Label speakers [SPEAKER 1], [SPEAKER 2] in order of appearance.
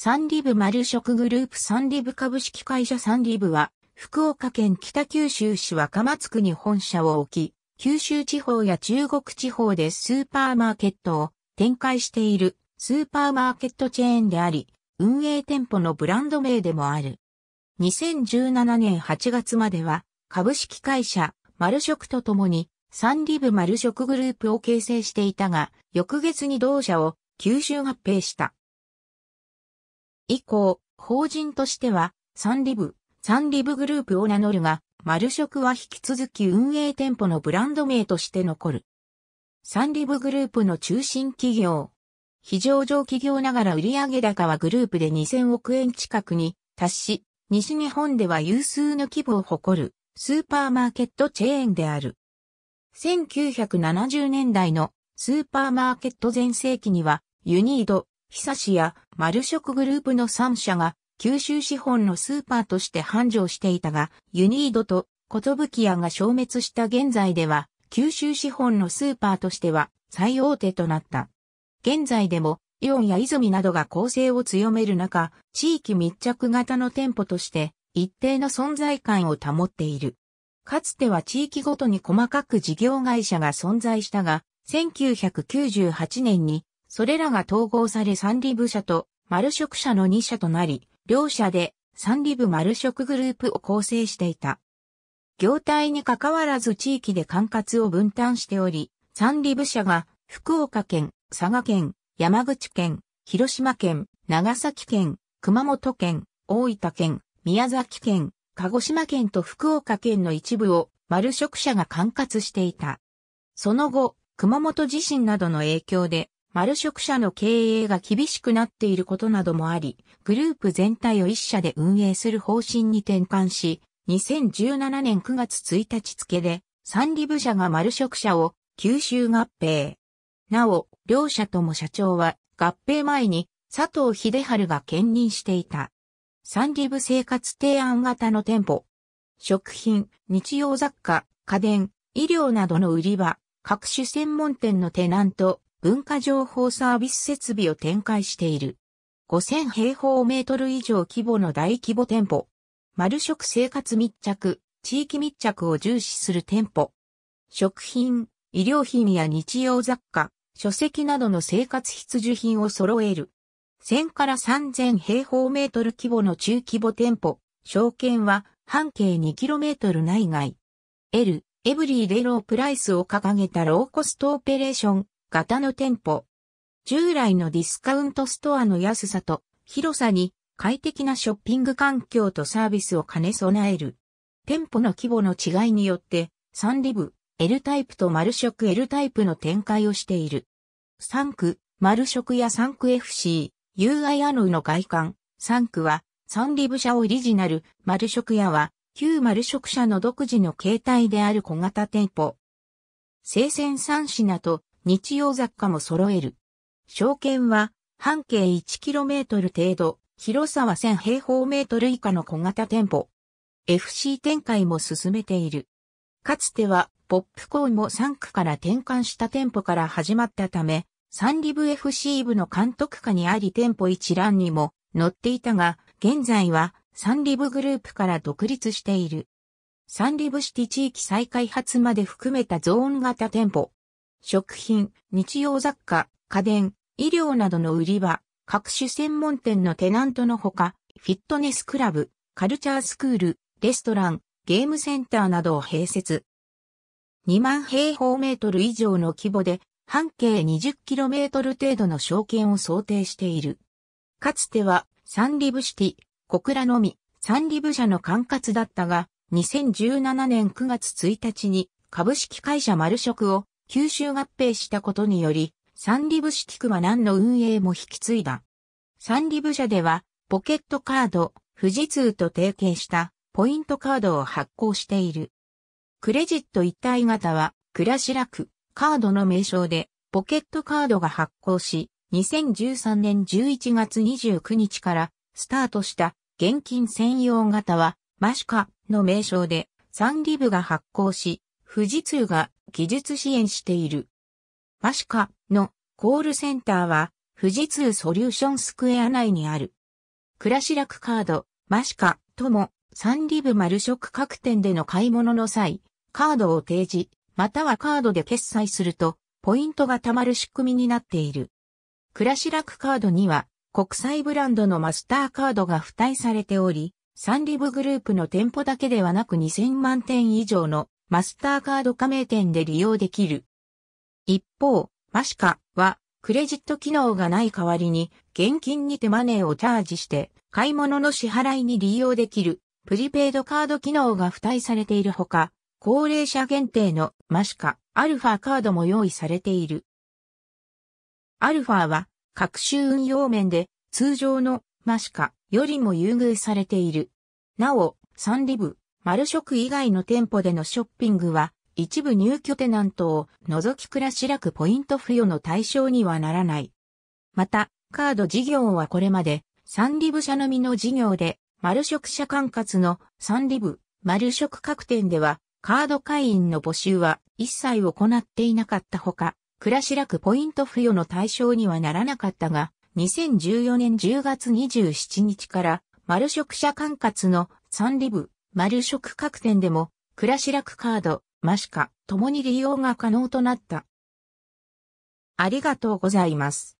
[SPEAKER 1] サンリブ丸食グループサンリブ株式会社サンリブは、福岡県北九州市若松区に本社を置き、九州地方や中国地方でスーパーマーケットを展開しているスーパーマーケットチェーンであり、運営店舗のブランド名でもある。2017年8月までは、株式会社、丸食とともに、サンリブ丸食グループを形成していたが、翌月に同社を九州合併した。以降、法人としては、サンリブ、サンリブグループを名乗るが、マル食は引き続き運営店舗のブランド名として残る。サンリブグループの中心企業。非常上企業ながら売上高はグループで2000億円近くに達し、西日本では有数の規模を誇るスーパーマーケットチェーンである。1970年代のスーパーマーケット全盛期にはユニード、差しや丸食グループの3社が九州資本のスーパーとして繁盛していたが、ユニードとことぶき屋が消滅した現在では、九州資本のスーパーとしては最大手となった。現在でも、イオンや泉などが構成を強める中、地域密着型の店舗として、一定の存在感を保っている。かつては地域ごとに細かく事業会社が存在したが、1998年にそれらが統合され三リブ社と丸食社の2社となり、両社で三リブ丸食グループを構成していた。業態に関わらず地域で管轄を分担しており、三リブ社が福岡県、佐賀県、山口県、広島県、長崎県、熊本県、大分県、宮崎県、鹿児島県と福岡県の一部を丸職者が管轄していた。その後、熊本地震などの影響で丸食社の経営が厳しくなっていることなどもあり、グループ全体を一社で運営する方針に転換し、2017年9月1日付で、サンリブ社が丸食社を吸収合併。なお、両社とも社長は合併前に佐藤秀春が兼任していた。サンリブ生活提案型の店舗。食品、日用雑貨、家電、医療などの売り場、各種専門店のテナント、文化情報サービス設備を展開している。5000平方メートル以上規模の大規模店舗。丸食生活密着、地域密着を重視する店舗。食品、医療品や日用雑貨、書籍などの生活必需品を揃える。1000から3000平方メートル規模の中規模店舗。証券は半径 2km 内外。L、エブリーでロープライスを掲げたローコストオペレーション、型の店舗。従来のディスカウントストアの安さと広さに快適なショッピング環境とサービスを兼ね備える。店舗の規模の違いによってサンリブ、L タイプとマル食 L タイプの展開をしている。サンク、マル食やンク FC、UI アノの外観、サンクはサンリブ社オリジナル、マル食屋は旧マル食社の独自の形態である小型店舗。生鮮3品と日用雑貨も揃える。証券は半径 1km 程度、広さは1000平方メートル以下の小型店舗。FC 展開も進めている。かつてはポップコーンも3区から転換した店舗から始まったため、サンリブ FC 部の監督下にあり店舗一覧にも載っていたが、現在はサンリブグループから独立している。サンリブシティ地域再開発まで含めたゾーン型店舗、食品、日用雑貨、家電、医療などの売り場、各種専門店のテナントのほか、フィットネスクラブ、カルチャースクール、レストラン、ゲームセンターなどを併設。2万平方メートル以上の規模で、半径2 0トル程度の証券を想定している。かつては、サンリブシティ、小倉のみ、サンリブ社の管轄だったが、2017年9月1日に株式会社丸食を九州合併したことにより、サンリブシ区は何の運営も引き継いだ。サンリブ社では、ポケットカード、富士通と提携したポイントカードを発行している。クレジット一体型は、らし楽、カードの名称で、ポケットカードが発行し、2013年11月29日からスタートした現金専用型は、マシカの名称で、サンリブが発行し、富士通が技術支援している。マシカのコールセンターは富士通ソリューションスクエア内にある。クラシラクカード、マシカともサンリブ丸食各店での買い物の際、カードを提示、またはカードで決済すると、ポイントが貯まる仕組みになっている。クラシラクカードには、国際ブランドのマスターカードが付帯されており、サンリブグループの店舗だけではなく2000万点以上のマスターカード加盟店で利用できる。一方、マシカは、クレジット機能がない代わりに、現金にてマネーをチャージして、買い物の支払いに利用できる、プリペイドカード機能が付帯されているほか、高齢者限定のマシカ、アルファカードも用意されている。アルファは、各種運用面で、通常のマシカよりも優遇されている。なお、サンリブ、丸食以外の店舗でのショッピングは、一部入居テナントを除き暮し白くポイント付与の対象にはならない。また、カード事業はこれまで、サンリブ社のみの事業で、丸食社管轄のサンリブ、丸食各店では、カード会員の募集は一切行っていなかったほか、暮しらくポイント付与の対象にはならなかったが、2014年10月27日から、丸食社管轄のサンリブ、丸食各店でも、クラシラクカード、マシカ、共に利用が可能となった。ありがとうございます。